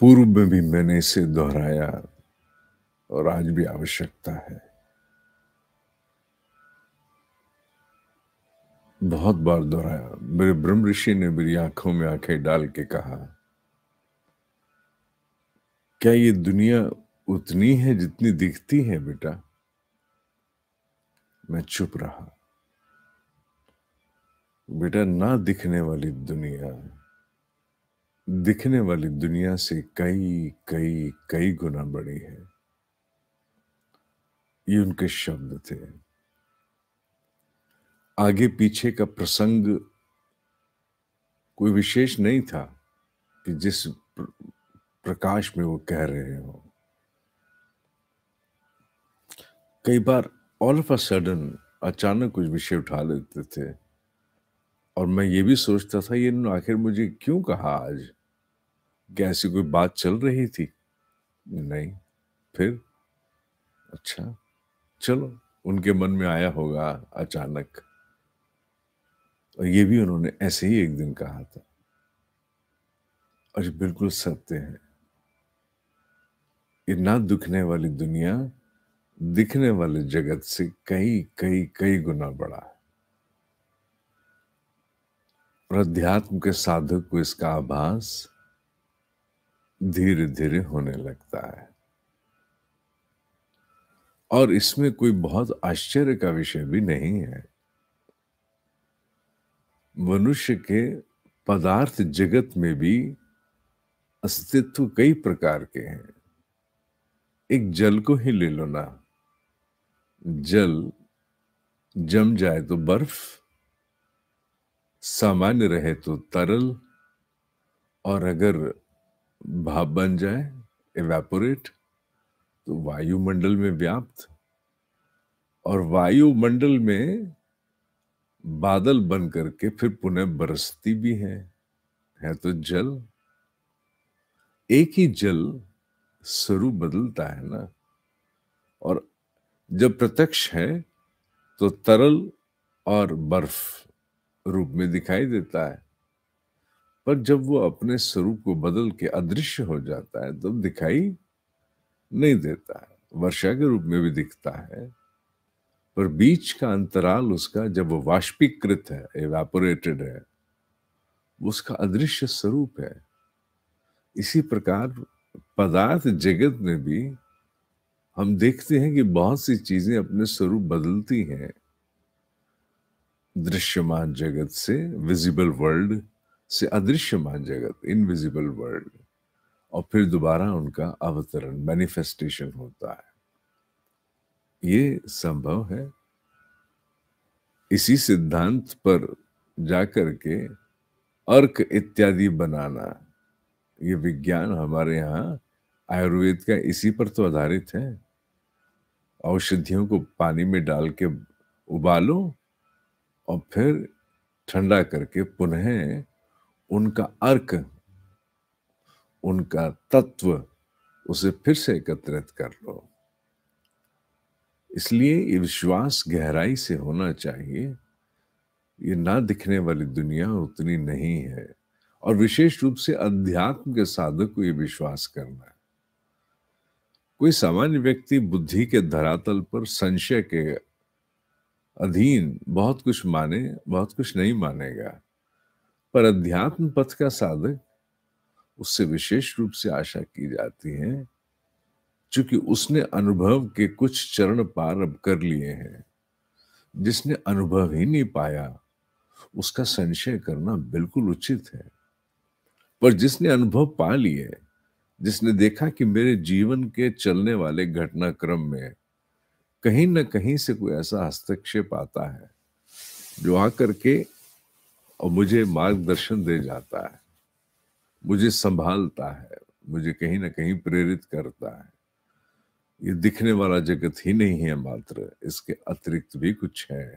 पूर्व में भी मैंने इसे दोहराया और आज भी आवश्यकता है बहुत बार दोहराया मेरे ब्रह्म ऋषि ने मेरी आंखों में आंखें डाल के कहा क्या ये दुनिया उतनी है जितनी दिखती है बेटा मैं चुप रहा बेटा ना दिखने वाली दुनिया दिखने वाली दुनिया से कई कई कई गुना बड़ी है ये उनके शब्द थे आगे पीछे का प्रसंग कोई विशेष नहीं था कि जिस प्रकाश में वो कह रहे हो कई बार ऑल ऑफ अ सडन अचानक कुछ विषय उठा लेते थे और मैं ये भी सोचता था ये आखिर मुझे क्यों कहा आज क्या ऐसी कोई बात चल रही थी नहीं फिर अच्छा चलो उनके मन में आया होगा अचानक और ये भी उन्होंने ऐसे ही एक दिन कहा था और बिल्कुल सत्य है ये ना दुखने वाली दुनिया दिखने वाले जगत से कई कई कई गुना बड़ा है और अध्यात्म के साधक को इसका आभास धीरे धीरे होने लगता है और इसमें कोई बहुत आश्चर्य का विषय भी नहीं है मनुष्य के पदार्थ जगत में भी अस्तित्व कई प्रकार के हैं एक जल को ही ले लो ना जल जम जाए तो बर्फ सामान्य रहे तो तरल और अगर भाप बन जाए एवेपोरेट तो वायुमंडल में व्याप्त और वायुमंडल में बादल बन करके फिर पुनः बरसती भी है है तो जल एक ही जल स्वरूप बदलता है ना और जब प्रत्यक्ष है तो तरल और बर्फ रूप में दिखाई देता है पर जब वो अपने स्वरूप को बदल के अदृश्य हो जाता है तब दिखाई नहीं देता है वर्षा के रूप में भी दिखता है पर बीच का अंतराल उसका जब वाष्पीकृत है एवेपोरेटेड है उसका अदृश्य स्वरूप है इसी प्रकार पदार्थ जगत में भी हम देखते हैं कि बहुत सी चीजें अपने स्वरूप बदलती हैं दृश्यमान जगत से विजिबल वर्ल्ड से अदृश्यमान जगत तो इनविजिबल वर्ल्ड और फिर दोबारा उनका अवतरण मैनिफेस्टेशन होता है ये संभव है इसी सिद्धांत पर जाकर के अर्क इत्यादि बनाना ये विज्ञान हमारे यहाँ आयुर्वेद का इसी पर तो आधारित है औषधियों को पानी में डाल के उबालो और फिर ठंडा करके पुनः उनका अर्क उनका तत्व उसे फिर से एकत्रित कर लो इसलिए ये विश्वास गहराई से होना चाहिए ये ना दिखने वाली दुनिया उतनी नहीं है और विशेष रूप से अध्यात्म के साधक को यह विश्वास करना है कोई सामान्य व्यक्ति बुद्धि के धरातल पर संशय के अधीन बहुत कुछ माने बहुत कुछ नहीं मानेगा पर अध्यात्म पथ का साधक उससे विशेष रूप से आशा की जाती है क्योंकि उसने अनुभव के कुछ चरण पार अब कर लिए हैं जिसने अनुभव ही नहीं पाया उसका संशय करना बिल्कुल उचित है पर जिसने अनुभव पा लिए जिसने देखा कि मेरे जीवन के चलने वाले घटनाक्रम में कहीं ना कहीं से कोई ऐसा हस्तक्षेप आता है जो आकर के और मुझे मार्गदर्शन दे जाता है मुझे संभालता है मुझे कहीं ना कहीं प्रेरित करता है ये दिखने वाला जगत ही नहीं है मात्र इसके अतिरिक्त भी कुछ है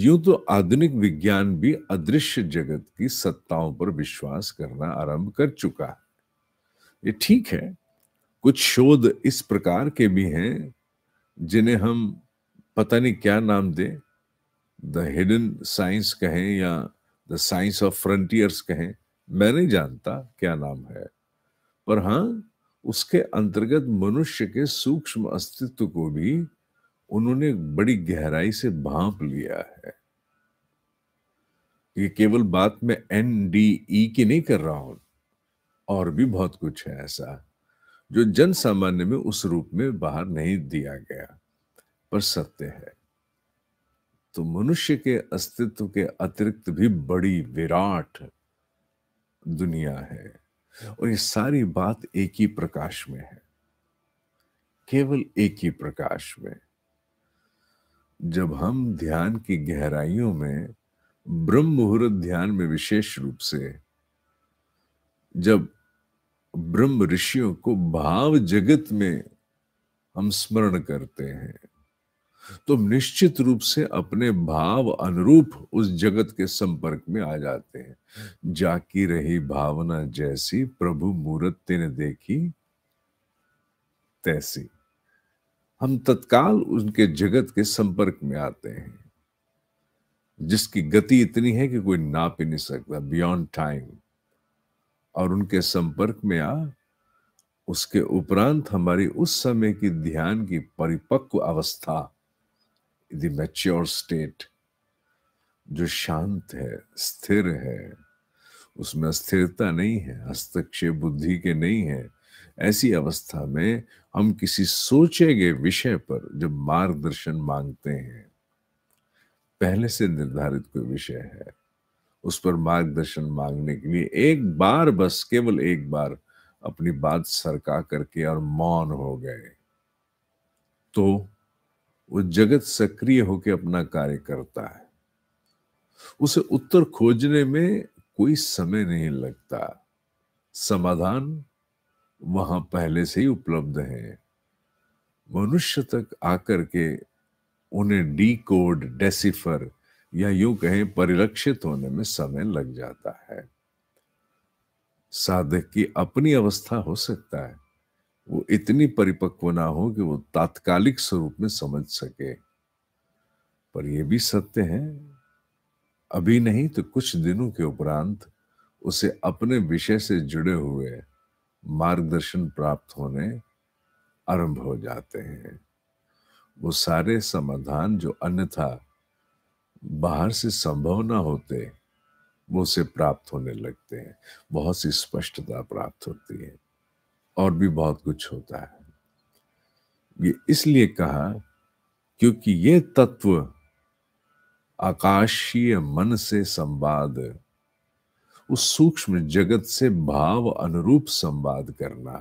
यूं तो आधुनिक विज्ञान भी अदृश्य जगत की सत्ताओं पर विश्वास करना आरंभ कर चुका है ये ठीक है कुछ शोध इस प्रकार के भी हैं जिन्हें हम पता नहीं क्या नाम दें द हिडन साइंस कहें या द साइंस ऑफ फ्रंटियर्स कहें मैं नहीं जानता क्या नाम है पर हाँ उसके अंतर्गत मनुष्य के सूक्ष्म अस्तित्व को भी उन्होंने बड़ी गहराई से भांप लिया है ये केवल बात में एन डी ई की नहीं कर रहा हूं और भी बहुत कुछ है ऐसा जो जन सामान्य में उस रूप में बाहर नहीं दिया गया पर सत्य है तो मनुष्य के अस्तित्व के अतिरिक्त भी बड़ी विराट दुनिया है और ये सारी बात एक ही प्रकाश में है केवल एक ही प्रकाश में जब हम ध्यान की गहराइयों में ब्रह्म मुहूर्त ध्यान में विशेष रूप से जब ब्रह्म ऋषियों को भाव जगत में हम स्मरण करते हैं तुम तो निश्चित रूप से अपने भाव अनुरूप उस जगत के संपर्क में आ जाते हैं जाकी रही भावना जैसी प्रभु मूर्त ने देखी तैसी हम तत्काल उनके जगत के संपर्क में आते हैं जिसकी गति इतनी है कि कोई ना पी नहीं सकता बियॉन्ड टाइम और उनके संपर्क में आ उसके उपरांत हमारी उस समय की ध्यान की परिपक्व अवस्था the मैच्योर स्टेट जो शांत है स्थिर है उसमें अस्थिरता नहीं है हस्तक्षेप बुद्धि के नहीं है ऐसी अवस्था में हम किसी सोचे गए विषय पर जब मार्गदर्शन मांगते हैं पहले से निर्धारित कोई विषय है उस पर मार्गदर्शन मांगने के लिए एक बार बस केवल एक बार अपनी बात सरका करके और मौन हो गए तो वो जगत सक्रिय होकर अपना कार्य करता है उसे उत्तर खोजने में कोई समय नहीं लगता समाधान वहां पहले से ही उपलब्ध है मनुष्य तक आकर के उन्हें डी कोड डेसिफर या यूं कहें परिलक्षित होने में समय लग जाता है साधक की अपनी अवस्था हो सकता है वो इतनी परिपक्व ना हो कि वो तात्कालिक स्वरूप में समझ सके पर यह भी सत्य है अभी नहीं तो कुछ दिनों के उपरांत उसे अपने विषय से जुड़े हुए मार्गदर्शन प्राप्त होने आरंभ हो जाते हैं वो सारे समाधान जो अन्यथा बाहर से संभव ना होते वो उसे प्राप्त होने लगते हैं बहुत सी स्पष्टता प्राप्त होती है और भी बहुत कुछ होता है ये इसलिए कहा क्योंकि ये तत्व आकाशीय मन से संवाद उस सूक्ष्म जगत से भाव अनुरूप संवाद करना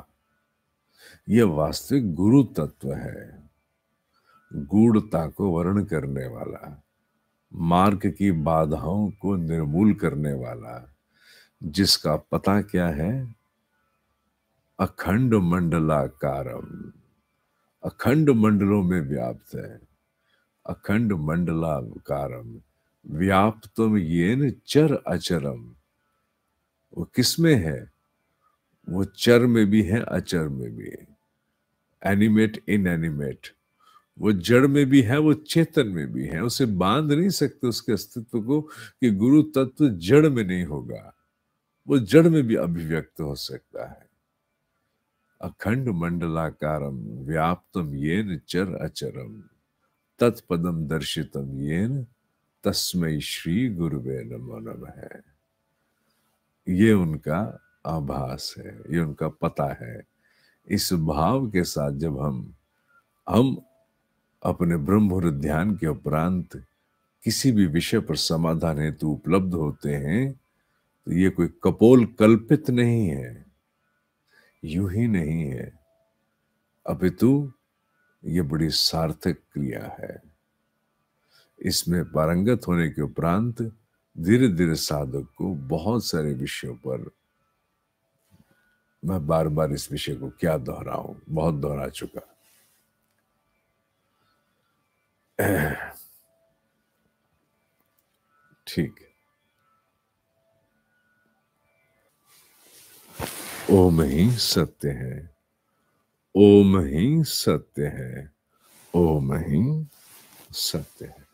यह वास्तविक गुरु तत्व है गूढ़ता को वर्ण करने वाला मार्ग की बाधाओं को निर्मूल करने वाला जिसका पता क्या है अखंड मंडलाकारम अखंड मंडलों में व्याप्त है अखंड मंडलाकारम व्याप्तम न चर अचरम वो किसमें है वो चर में भी है अचर में भी है एनिमेट एनिमेट वो जड़ में भी है वो चेतन में भी है उसे बांध नहीं सकते उसके अस्तित्व को कि गुरु तत्व जड़ में नहीं होगा वो जड़ में भी अभिव्यक्त हो सकता है अखंड मंडलाकारम व्याप्तम येन चर अचरम तत्पदम दर्शितम येन तस्मय श्री गुरुवे नमो है ये उनका आभास है ये उनका पता है इस भाव के साथ जब हम हम अपने ब्रह्म ध्यान के उपरांत किसी भी विषय पर समाधान हेतु उपलब्ध होते हैं तो ये कोई कपोल कल्पित नहीं है यूं ही नहीं है अपितु ये बड़ी सार्थक क्रिया है इसमें पारंगत होने के उपरांत धीरे धीरे साधक को बहुत सारे विषयों पर मैं बार बार इस विषय को क्या दोहराऊं बहुत दोहरा चुका ठीक ओम ही सत्य है ओम ही सत्य है ओम ही सत्य है